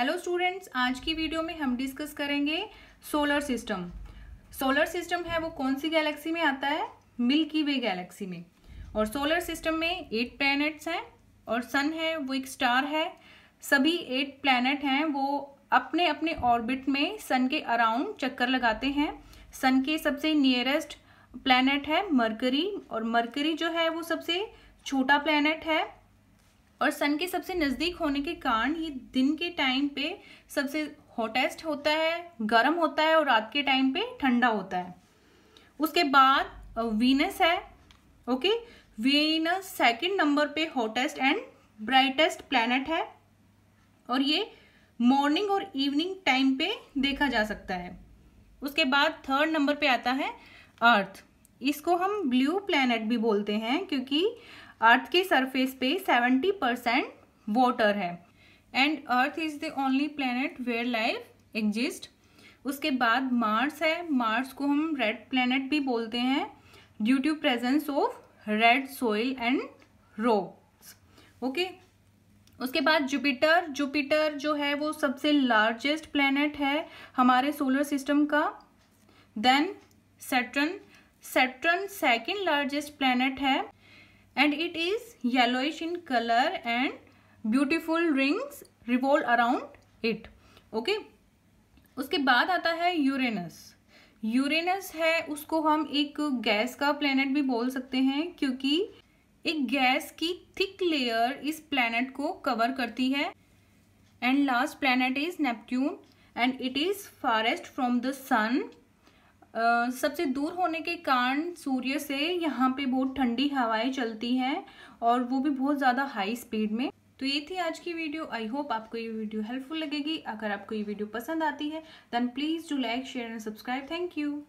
hello students आज की video में हम डिस्कस करेंगे सोलर सिस्टम सोलर सिस्टम है वो कौन सी गैलेक्सी में आता है मिल्की वे गैलेक्सी में और सोलर सिस्टम में एट प्लैनेट्स हैं और सन है वो एक स्टार है सभी एट प्लैनेट हैं वो अपने अपने ऑर्बिट में सन के अराउंड चक्कर लगाते हैं सन के सबसे नियरेस्ट प्लैनेट है मरकरी और मरकरी जो है वो सबसे छोटा प्लानट है और सन के सबसे नज़दीक होने के कारण ये दिन के टाइम पे सबसे हॉटेस्ट होता है गर्म होता है और रात के टाइम पे ठंडा होता है उसके बाद वीनस है ओके वीनस सेकंड नंबर पे हॉटेस्ट एंड ब्राइटेस्ट प्लैनेट है और ये मॉर्निंग और इवनिंग टाइम पे देखा जा सकता है उसके बाद थर्ड नंबर पे आता है अर्थ इसको हम ब्लू प्लैनेट भी बोलते हैं क्योंकि अर्थ के सरफेस पे 70 परसेंट वॉटर है and Earth is the only planet where life exist उसके बाद मार्स है मार्स को हम रेड प्लेनेट भी बोलते हैं due to presence of red soil and rocks okay उसके बाद जुपिटर जुपिटर जो है वो सबसे लार्जेस्ट प्लेनेट है हमारे सोलर सिस्टम का then Saturn Saturn second largest planet है and it is yellowish in color and beautiful rings revolve around it okay उसके बाद आता है यूरेनस यूरेनस है उसको हम एक गैस का प्लेनेट भी बोल सकते हैं क्योंकि एक गैस की थिक लेयर इस प्लेनेट को कवर करती है and last planet is Neptune and it is farthest from the sun सबसे दूर होने के कारण सूर्य से यहाँ पे बहुत ठंडी हवाएं चलती हैं और वो भी बहुत ज़्यादा हाई स्पीड में तो ये थी आज की वीडियो आई होप आपको ये वीडियो हेल्पफुल लगेगी अगर आपको ये वीडियो पसंद आती है then please do like share and subscribe thank you